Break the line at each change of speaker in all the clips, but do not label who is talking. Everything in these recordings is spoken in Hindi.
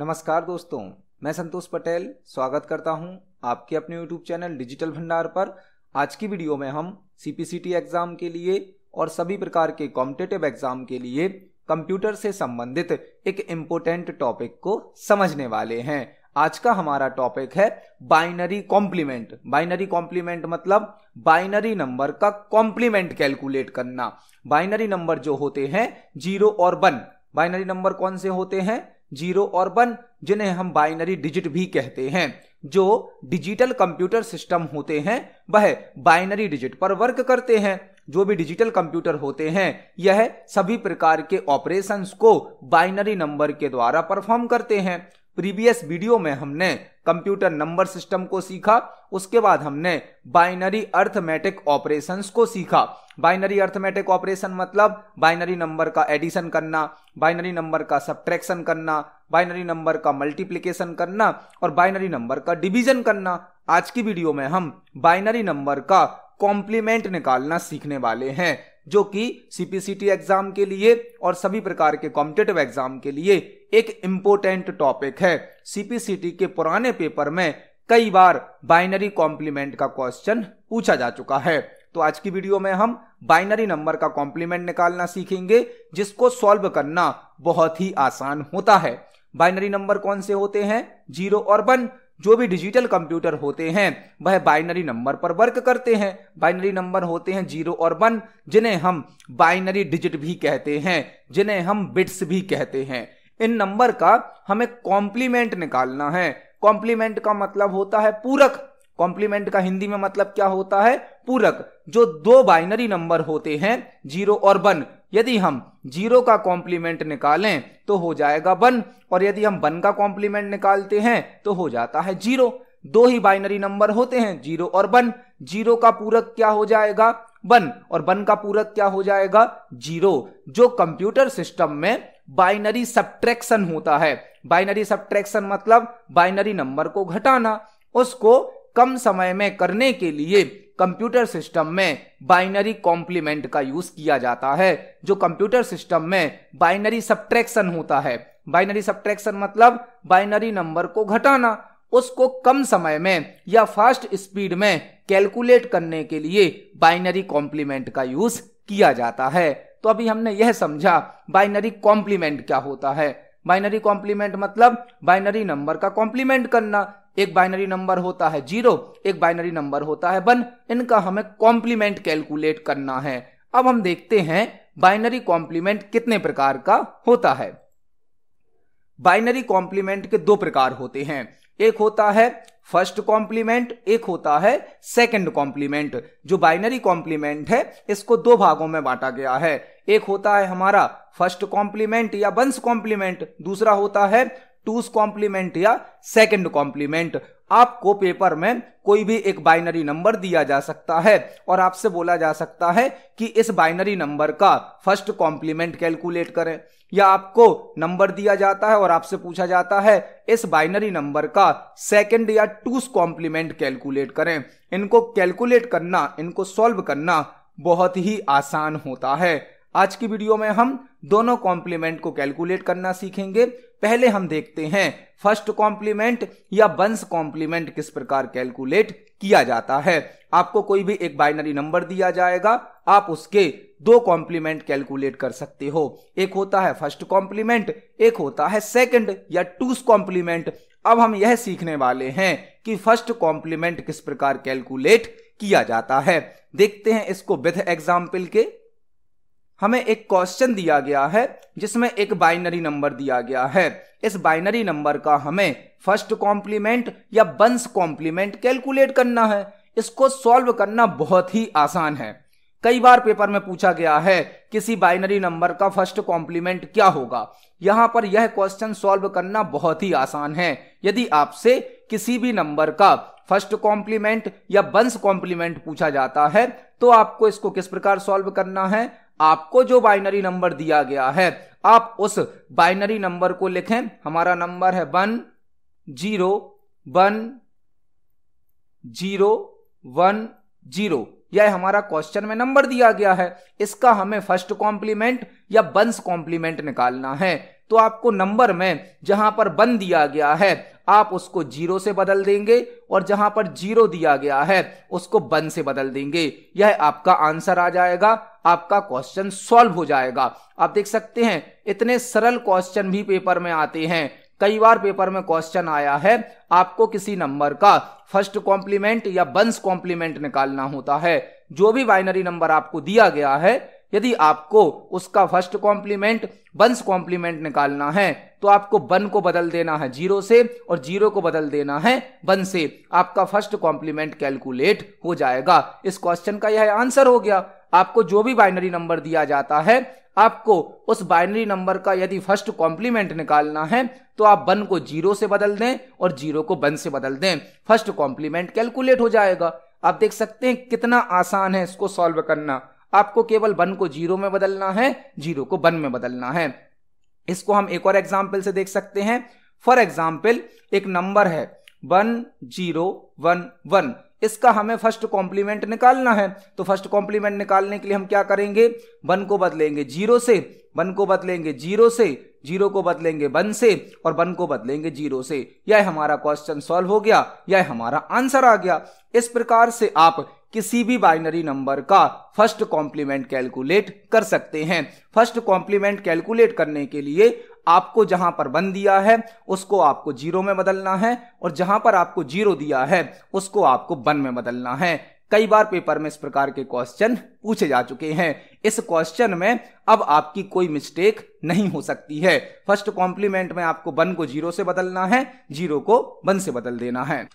नमस्कार दोस्तों मैं संतोष पटेल स्वागत करता हूं आपके अपने YouTube चैनल डिजिटल भंडार पर आज की वीडियो में हम सीपीसीटी एग्जाम के लिए और सभी प्रकार के कॉम्पिटेटिव एग्जाम के लिए कंप्यूटर से संबंधित एक इम्पोर्टेंट टॉपिक को समझने वाले हैं आज का हमारा टॉपिक है बाइनरी कॉम्प्लीमेंट बाइनरी कॉम्प्लीमेंट मतलब बाइनरी नंबर का कॉम्प्लीमेंट कैलकुलेट करना बाइनरी नंबर जो होते हैं जीरो और वन बाइनरी नंबर कौन से होते हैं जीरो और वन जिन्हें हम बाइनरी डिजिट भी कहते हैं जो डिजिटल कंप्यूटर सिस्टम होते हैं वह बाइनरी डिजिट पर वर्क करते हैं जो भी डिजिटल कंप्यूटर होते हैं यह सभी प्रकार के ऑपरेशंस को बाइनरी नंबर के द्वारा परफॉर्म करते हैं प्रीवियस वीडियो में हमने कंप्यूटर नंबर सिस्टम को सीखा उसके बाद हमने बाइनरी अर्थमेटिक ऑपरेशंस को सीखा बाइनरी अर्थमेटिक ऑपरेशन मतलब बाइनरी नंबर का एडिशन करना बाइनरी नंबर का सब्ट्रैक्शन करना बाइनरी नंबर का मल्टीप्लीकेशन करना और बाइनरी नंबर का डिवीजन करना आज की वीडियो में हम बाइनरी नंबर का कॉम्प्लीमेंट निकालना सीखने वाले हैं जो कि सीपीसीटी एग्जाम के लिए और सभी प्रकार के कॉम्पिटेटिव एग्जाम के लिए एक इंपोर्टेंट टॉपिक है सीपीसीटी के पुराने पेपर में कई बार बाइनरी कॉम्प्लीमेंट का क्वेश्चन पूछा जा चुका है तो आज की वीडियो में हम बाइनरी नंबर का कॉम्प्लीमेंट निकालना सीखेंगे जिसको सॉल्व करना बहुत ही आसान होता है बाइनरी नंबर कौन से होते हैं जीरो और वन जो भी डिजिटल कंप्यूटर होते हैं वह बाइनरी नंबर पर वर्क करते हैं बाइनरी नंबर होते हैं जीरो और वन जिन्हें हम बाइनरी डिजिट भी कहते हैं जिन्हें हम बिट्स भी कहते हैं इन नंबर का हमें कॉम्प्लीमेंट निकालना है कॉम्प्लीमेंट का मतलब होता है पूरक कॉम्प्लीमेंट का हिंदी में मतलब क्या होता है पूरक जो दो बाइनरी नंबर होते हैं जीरो और वन यदि हम जीरो का कॉम्प्लीमेंट निकालें तो हो जाएगा वन और यदि हम वन का कॉम्प्लीमेंट निकालते हैं तो हो जाता है जीरो दो ही बाइनरी नंबर होते हैं जीरो और वन जीरो का पूरक क्या हो जाएगा वन और वन का पूरक क्या हो जाएगा जीरो जो कंप्यूटर सिस्टम में बाइनरी सब्ट्रैक्शन होता है बाइनरी सब्ट्रैक्शन मतलब बाइनरी नंबर को घटाना उसको कम समय में करने के लिए कंप्यूटर सिस्टम में बाइनरी कॉम्प्लीमेंट का यूज किया जाता है जो कंप्यूटर सिस्टम में बाइनरी सब्ट्रैक्शन होता है बाइनरी सब्ट्रैक्शन मतलब बाइनरी नंबर को घटाना उसको कम समय में या फास्ट स्पीड में कैलकुलेट करने के लिए बाइनरी कॉम्प्लीमेंट का यूज किया जाता है तो अभी हमने यह समझा बाइनरी कॉम्प्लीमेंट क्या होता है बाइनरी कॉम्प्लीमेंट मतलब बाइनरी नंबर का कॉम्प्लीमेंट करना एक बाइनरी नंबर होता है जीरो एक बाइनरी नंबर होता है वन इनका हमें कॉम्प्लीमेंट कैलकुलेट करना है अब हम देखते हैं बाइनरी कॉम्प्लीमेंट कितने प्रकार का होता है बाइनरी कॉम्प्लीमेंट के दो प्रकार होते हैं एक होता है फर्स्ट कॉम्प्लीमेंट एक होता है सेकंड कॉम्प्लीमेंट जो बाइनरी कॉम्प्लीमेंट है इसको दो भागों में बांटा गया है एक होता है हमारा फर्स्ट कॉम्प्लीमेंट या बंस कॉम्प्लीमेंट दूसरा होता है टूज कॉम्प्लीमेंट या सेकंड कॉम्प्लीमेंट आपको पेपर में कोई भी एक बाइनरी नंबर दिया जा सकता है और आपसे बोला जा सकता है कि इस बाइनरी नंबर का फर्स्ट कॉम्प्लीमेंट कैलकुलेट करें या आपको नंबर दिया जाता है और आपसे पूछा जाता है इस बाइनरी नंबर का सेकंड या टूस कॉम्प्लीमेंट कैलकुलेट करें इनको कैलकुलेट करना इनको सॉल्व करना बहुत ही आसान होता है आज की वीडियो में हम दोनों कॉम्प्लीमेंट को कैलकुलेट करना सीखेंगे पहले हम देखते हैं फर्स्ट कॉम्प्लीमेंट या बंस कॉम्प्लीमेंट किस प्रकार कैलकुलेट किया जाता है आपको कोई भी एक बाइनरी नंबर दिया जाएगा आप उसके दो कॉम्प्लीमेंट कैलकुलेट कर सकते हो एक होता है फर्स्ट कॉम्प्लीमेंट एक होता है सेकंड या टूस कॉम्प्लीमेंट अब हम यह सीखने वाले हैं कि फर्स्ट कॉम्प्लीमेंट किस प्रकार कैलकुलेट किया जाता है देखते हैं इसको विध एग्जाम्पल के हमें एक क्वेश्चन दिया गया है जिसमें एक बाइनरी नंबर दिया गया है इस बाइनरी नंबर का हमें फर्स्ट कॉम्प्लीमेंट या बंस कॉम्प्लीमेंट कैलकुलेट करना है इसको सॉल्व करना बहुत ही आसान है कई बार पेपर में पूछा गया है किसी बाइनरी नंबर का फर्स्ट कॉम्प्लीमेंट क्या होगा यहां पर यह क्वेश्चन सॉल्व करना बहुत ही आसान है यदि आपसे किसी भी नंबर का फर्स्ट कॉम्प्लीमेंट या बंस कॉम्प्लीमेंट पूछा जाता है तो आपको इसको किस प्रकार सॉल्व करना है आपको जो बाइनरी नंबर दिया गया है आप उस बाइनरी नंबर को लिखें हमारा नंबर है one zero one zero one zero यह हमारा क्वेश्चन में नंबर दिया गया है इसका हमें फर्स्ट कॉम्प्लीमेंट या बंस कॉम्प्लीमेंट निकालना है तो आपको नंबर में जहां पर वन दिया गया है आप उसको जीरो से बदल देंगे और जहां पर जीरो दिया गया है उसको वन से बदल देंगे यह आपका आंसर आ जाएगा आपका क्वेश्चन सॉल्व हो जाएगा आप देख सकते हैं इतने सरल क्वेश्चन भी पेपर में आते हैं कई बार पेपर में क्वेश्चन आया है आपको किसी नंबर का फर्स्ट कॉम्प्लीमेंट या बंस कॉम्प्लीमेंट निकालना होता है जो भी बाइनरी नंबर आपको दिया गया है यदि आपको उसका फर्स्ट कॉम्प्लीमेंट बंस कॉम्प्लीमेंट निकालना है तो आपको बन को बदल देना है जीरो से और जीरो को बदल देना है बन से आपका फर्स्ट कॉम्प्लीमेंट कैलकुलेट हो जाएगा इस क्वेश्चन का यह आंसर हो गया आपको जो भी बाइनरी नंबर दिया जाता है आपको उस बाइनरी नंबर का यदि फर्स्ट कॉम्प्लीमेंट निकालना है तो आप बन को जीरो से बदल दें और जीरो को बन से बदल दें फर्स्ट कॉम्प्लीमेंट कैलकुलेट हो जाएगा आप देख सकते हैं कितना आसान है इसको सॉल्व करना आपको केवल वन को जीरो में बदलना है जीरो को वन में बदलना है इसको हम एक और एग्जाम्पल से देख सकते हैं फॉर एग्जाम्पल एक नंबर है वन जीरो वन वन इसका हमें फर्स्ट कॉम्प्लीमेंट निकालना है तो फर्स्ट कॉम्प्लीमेंट निकालने के लिए हम क्या करेंगे वन को बदलेंगे जीरो से वन को बदलेंगे जीरो से जीरो को बदलेंगे वन से और वन को बदलेंगे जीरो से यह हमारा क्वेश्चन सॉल्व हो गया यह हमारा आंसर आ गया इस प्रकार से आप किसी भी बाइनरी नंबर का फर्स्ट कॉम्प्लीमेंट कैलकुलेट कर सकते हैं फर्स्ट कॉम्प्लीमेंट कैलकुलेट करने के लिए आपको जहां पर वन दिया है उसको आपको जीरो में बदलना है और जहां पर आपको जीरो दिया है उसको आपको वन में बदलना है कई बार पेपर में इस प्रकार के क्वेश्चन पूछे जा चुके हैं इस क्वेश्चन में अब आपकी कोई मिस्टेक नहीं हो सकती है फर्स्ट कॉम्प्लीमेंट में आपको वन को जीरो से बदलना है जीरो को वन से बदल देना है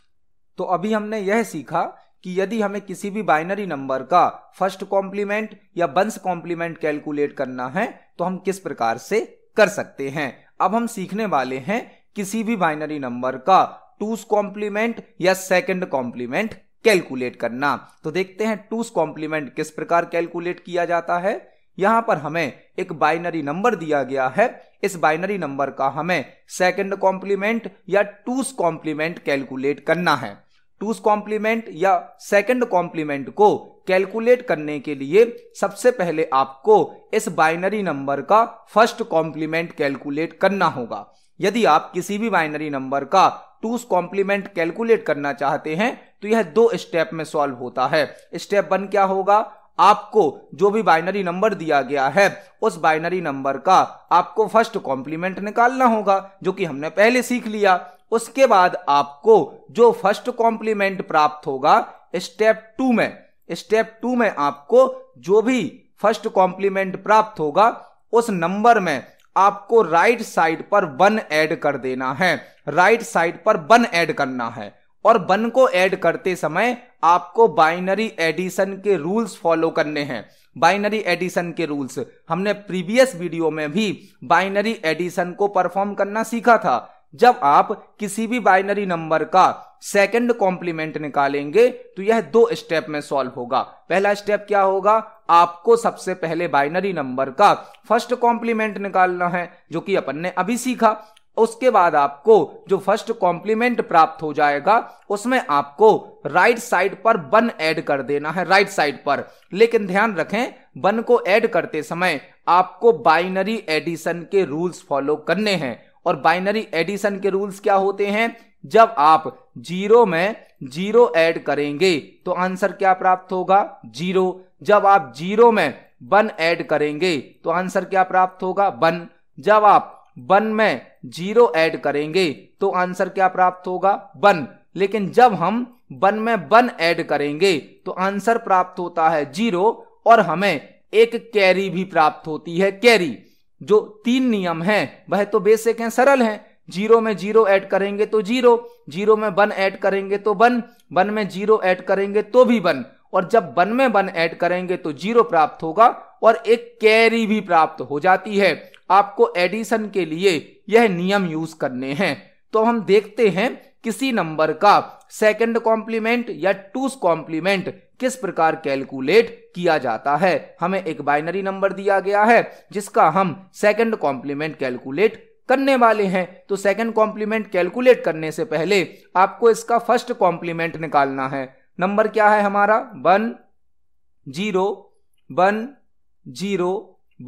तो अभी हमने यह सीखा कि यदि हमें किसी भी बाइनरी नंबर का फर्स्ट कॉम्प्लीमेंट या बंस कॉम्प्लीमेंट कैलकुलेट करना है तो हम किस प्रकार से कर सकते हैं अब हम सीखने वाले हैं किसी भी बाइनरी नंबर का टूस कॉम्प्लीमेंट या सेकंड कॉम्प्लीमेंट कैलकुलेट करना तो देखते हैं टूस कॉम्प्लीमेंट किस प्रकार कैलकुलेट किया जाता है यहां पर हमें एक बाइनरी नंबर दिया गया है इस बाइनरी नंबर का हमें सेकंड कॉम्प्लीमेंट या टूस कॉम्प्लीमेंट कैलकुलेट करना है टूज कॉम्प्लीमेंट या सेकंड कॉम्प्लीमेंट को कैलकुलेट करने के लिए सबसे पहले आपको इस बाइनरी नंबर का फर्स्ट कॉम्प्लीमेंट कैलकुलेट करना होगा यदि आप किसी भी बाइनरी नंबर का टूज कॉम्प्लीमेंट कैलकुलेट करना चाहते हैं तो यह दो स्टेप में सॉल्व होता है स्टेप वन क्या होगा आपको जो भी बाइनरी नंबर दिया गया है उस बाइनरी नंबर का आपको फर्स्ट कॉम्प्लीमेंट निकालना होगा जो कि हमने पहले सीख लिया उसके बाद आपको जो फर्स्ट कॉम्प्लीमेंट प्राप्त होगा स्टेप टू में स्टेप टू में आपको जो भी फर्स्ट कॉम्प्लीमेंट प्राप्त होगा उस नंबर में आपको राइट साइड पर वन ऐड कर देना है राइट साइड पर वन ऐड करना है और वन को ऐड करते समय आपको बाइनरी एडिशन के रूल्स फॉलो करने हैं बाइनरी एडिशन के रूल्स हमने प्रीवियस वीडियो में भी बाइनरी एडिशन को परफॉर्म करना सीखा था जब आप किसी भी बाइनरी नंबर का सेकंड कॉम्प्लीमेंट निकालेंगे तो यह दो स्टेप में सॉल्व होगा पहला स्टेप क्या होगा आपको सबसे पहले बाइनरी नंबर का फर्स्ट कॉम्प्लीमेंट निकालना है जो कि अपन ने अभी सीखा उसके बाद आपको जो फर्स्ट कॉम्प्लीमेंट प्राप्त हो जाएगा उसमें आपको राइट साइड पर वन ऐड कर देना है राइट साइड पर लेकिन ध्यान रखें वन को ऐड करते समय आपको बाइनरी एडिशन के रूल्स फॉलो करने हैं और बाइनरी एडिशन के रूल्स क्या होते हैं जब आप जीरो में जीरो ऐड करेंगे तो आंसर क्या प्राप्त होगा जीरो जब आप जीरो में वन ऐड करेंगे तो आंसर क्या प्राप्त होगा वन जब आप वन में जीरो ऐड करेंगे तो आंसर क्या प्राप्त होगा वन लेकिन जब हम वन में वन ऐड करेंगे तो आंसर प्राप्त होता है जीरो और हमें एक कैरी भी प्राप्त होती है कैरी जो तीन नियम हैं वह तो बेसिक हैं सरल हैं जीरो में जीरो ऐड करेंगे तो जीरो जीरो में वन ऐड करेंगे तो वन वन में जीरो ऐड करेंगे तो भी वन और जब वन में वन ऐड करेंगे तो जीरो प्राप्त होगा और एक कैरी भी प्राप्त हो जाती है आपको एडिशन के लिए यह नियम यूज करने हैं तो हम देखते हैं किसी नंबर का सेकंड कॉम्प्लीमेंट या टूस कॉम्प्लीमेंट किस प्रकार कैलकुलेट किया जाता है हमें एक बाइनरी नंबर दिया गया है जिसका हम सेकंड कॉम्प्लीमेंट कैलकुलेट करने वाले हैं तो सेकंड कॉम्प्लीमेंट कैलकुलेट करने से पहले आपको इसका फर्स्ट कॉम्प्लीमेंट निकालना है नंबर क्या है हमारा one zero one zero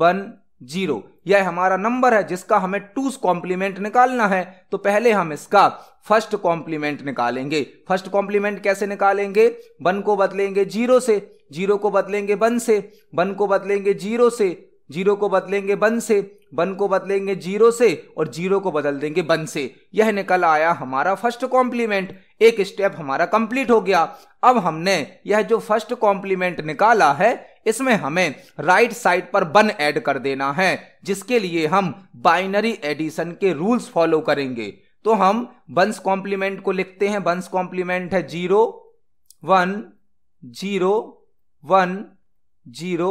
one zero यह हमारा नंबर है जिसका हमें टूस कॉम्प्लीमेंट निकालना है तो पहले हम इसका फर्स्ट कॉम्प्लीमेंट निकालेंगे फर्स्ट कॉम्प्लीमेंट कैसे निकालेंगे वन को बदलेंगे जीरो से जीरो को बदलेंगे वन से वन को बदलेंगे जीरो से जीरो को बदलेंगे वन से वन को बदलेंगे जीरो से और जीरो को बदल देंगे वन से यह निकल आया हमारा फर्स्ट कॉम्प्लीमेंट एक स्टेप हमारा कंप्लीट हो गया अब हमने यह जो फर्स्ट कॉम्प्लीमेंट निकाला है इसमें हमें राइट साइड पर बन ऐड कर देना है जिसके लिए हम बाइनरी एडिशन के रूल्स फॉलो करेंगे तो हम बंस कॉम्प्लीमेंट को लिखते हैं बंस कॉम्प्लीमेंट है zero one zero one zero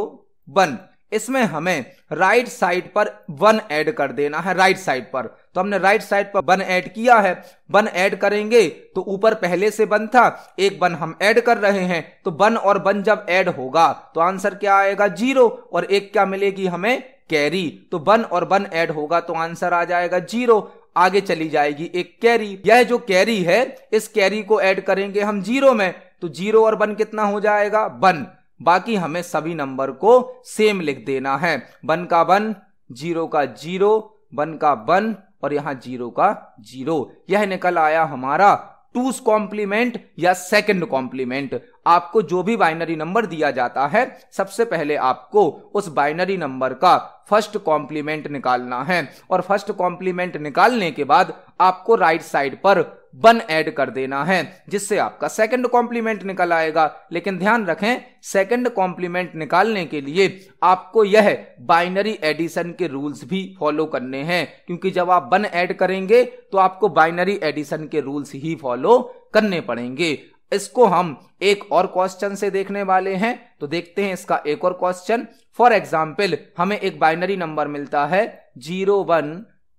one इसमें हमें राइट साइड पर वन ऐड कर देना है राइट साइड पर तो हमने राइट साइड पर वन ऐड किया है वन ऐड करेंगे तो ऊपर पहले से वन था एक वन हम ऐड कर रहे हैं तो वन और वन जब ऐड होगा तो आंसर क्या आएगा जीरो और एक क्या मिलेगी हमें कैरी तो वन और वन ऐड होगा तो आंसर आ जाएगा जीरो आगे चली जाएगी एक कैरी यह जो कैरी है इस कैरी को ऐड करेंगे हम जीरो में तो जीरो और वन कितना हो जाएगा वन बाकी हमें सभी नंबर को सेम लिख देना है वन का वन जीरो का जीरो वन का वन और यहां जीरो का जीरो यह निकल आया हमारा टूस कॉम्प्लीमेंट या सेकंड कॉम्प्लीमेंट आपको जो भी बाइनरी नंबर दिया जाता है सबसे पहले आपको उस बाइनरी नंबर का फर्स्ट कॉम्प्लीमेंट निकालना है और फर्स्ट कॉम्प्लीमेंट निकालने के बाद आपको राइट साइड पर बन ऐड कर देना है जिससे आपका सेकंड कॉम्प्लीमेंट निकल आएगा लेकिन ध्यान रखें सेकंड कॉम्प्लीमेंट निकालने के लिए आपको यह बाइनरी एडिशन के रूल्स भी फॉलो करने हैं क्योंकि जब आप बन ऐड करेंगे तो आपको बाइनरी एडिशन के रूल्स ही फॉलो करने पड़ेंगे इसको हम एक और क्वेश्चन से देखने वाले हैं तो देखते हैं इसका एक और क्वेश्चन फॉर एग्जाम्पल हमें एक बाइनरी नंबर मिलता है zero one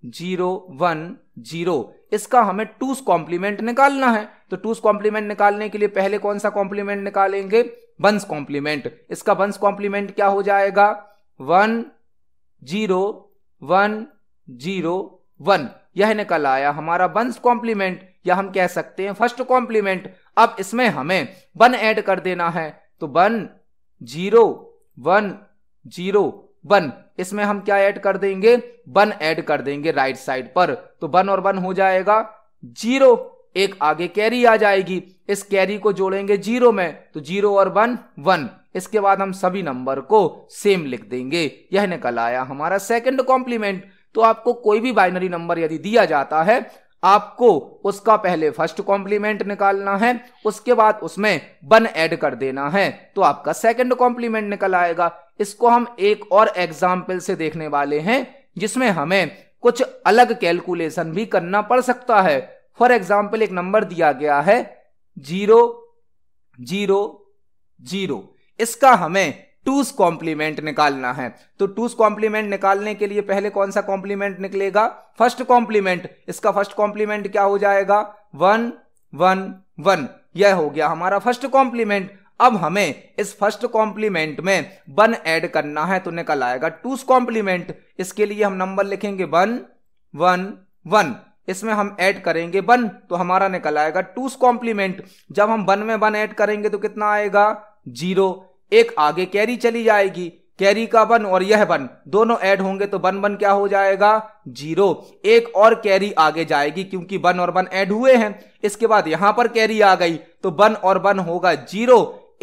zero one zero इसका हमें टूस कॉम्प्लीमेंट निकालना है तो टूस कॉम्प्लीमेंट निकालने के लिए पहले कौन सा कॉम्प्लीमेंट निकालेंगे वंस कॉम्प्लीमेंट इसका वंस कॉम्प्लीमेंट क्या हो जाएगा one zero one zero one यह निकल आया हमारा वंस कॉम्प्लीमेंट या हम कह सकते हैं फर्स्ट कॉम्प्लीमेंट अब इसमें हमें वन ऐड कर देना है तो one zero one zero one इसमें हम क्या ऐड कर देंगे वन ऐड कर देंगे राइट साइड पर तो वन और वन हो जाएगा जीरो एक आगे कैरी आ जाएगी इस कैरी को जोड़ेंगे जीरो में तो जीरो और वन वन इसके बाद हम सभी नंबर को सेम लिख देंगे यह निकल आया हमारा सेकंड कॉम्प्लीमेंट तो आपको कोई भी बाइनरी नंबर यदि दिया जाता है आपको उसका पहले फर्स्ट कॉम्प्लीमेंट निकालना है उसके बाद उसमें वन ऐड कर देना है तो आपका सेकंड कॉम्प्लीमेंट निकल आएगा इसको हम एक और एग्जाम्पल से देखने वाले हैं जिसमें हमें कुछ अलग कैलकुलेशन भी करना पड़ सकता है फॉर एग्जाम्पल एक नंबर दिया गया है जीरो जीरो जीरो इसका हमें टूस कॉम्प्लीमेंट निकालना है तो टूस कॉम्प्लीमेंट निकालने के लिए पहले कौन सा कॉम्प्लीमेंट निकलेगा फर्स्ट कॉम्प्लीमेंट इसका फर्स्ट कॉम्प्लीमेंट क्या हो जाएगा वन वन वन यह हो गया हमारा फर्स्ट कॉम्प्लीमेंट अब हमें इस फर्स्ट कॉम्प्लीमेंट में वन ऐड करना है तो निकल आएगा टूस कॉम्प्लीमेंट इसके लिए हम नंबर लिखेंगे वन वन वन इसमें हम ऐड करेंगे वन तो हमारा निकल आएगा टूस कॉम्प्लीमेंट जब हम वन में वन ऐड करेंगे तो कितना आएगा जीरो एक आगे कैरी चली जाएगी कैरी का वन और यह वन दोनों ऐड होंगे तो वन वन क्या हो जाएगा जीरो एक और कैरी आगे जाएगी क्योंकि वन और वन ऐड हुए हैं इसके बाद यहां पर कैरी आ गई तो वन और वन होगा जीरो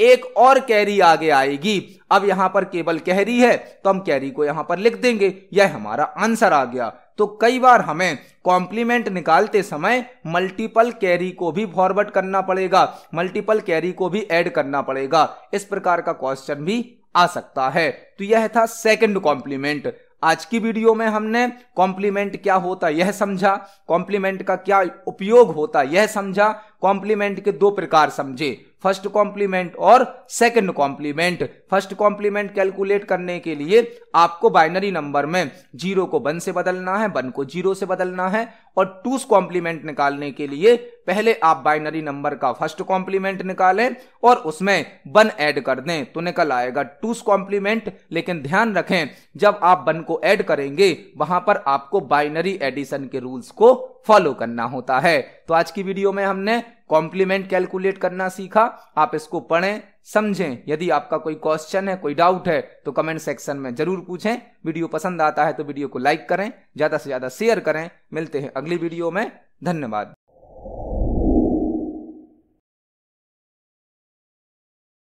एक और कैरी आगे आएगी अब यहां पर केवल कैरी है तो हम कैरी को यहां पर लिख देंगे यह हमारा आंसर आ गया तो कई बार हमें कॉम्प्लीमेंट निकालते समय मल्टीपल कैरी को भी फॉरवर्ड करना पड़ेगा मल्टीपल कैरी को भी ऐड करना पड़ेगा इस प्रकार का क्वेश्चन भी आ सकता है तो यह था सेकंड कॉम्प्लीमेंट आज की वीडियो में हमने कॉम्प्लीमेंट क्या होता यह समझा कॉम्प्लीमेंट का क्या उपयोग होता यह समझा कॉम्प्लीमेंट के दो प्रकार समझे फर्स्ट कॉम्प्लीमेंट और second complement first complement calculate करने के लिए आपको बाइनरी नंबर में जीरो को वन से बदलना है वन को जीरो से बदलना है और टूस कॉम्प्लीमेंट निकालने के लिए पहले आप बाइनरी नंबर का फर्स्ट कॉम्प्लीमेंट निकालें और उसमें वन ऐड कर दें तो निकल आएगा टूस कॉम्प्लीमेंट लेकिन ध्यान रखें जब आप वन को ऐड करेंगे वहां पर आपको बाइनरी एडिशन के रूल्स को फॉलो करना होता है तो आज की वीडियो में हमने कॉम्प्लीमेंट कैलकुलेट करना सीखा आप इसको पढ़ें समझें यदि आपका कोई क्वेश्चन है कोई डाउट है तो कमेंट सेक्शन में जरूर पूछें वीडियो पसंद आता है तो वीडियो को लाइक करें ज़्यादा से ज़्यादा शेयर करें मिलते हैं अगली वीडियो में धन्यवाद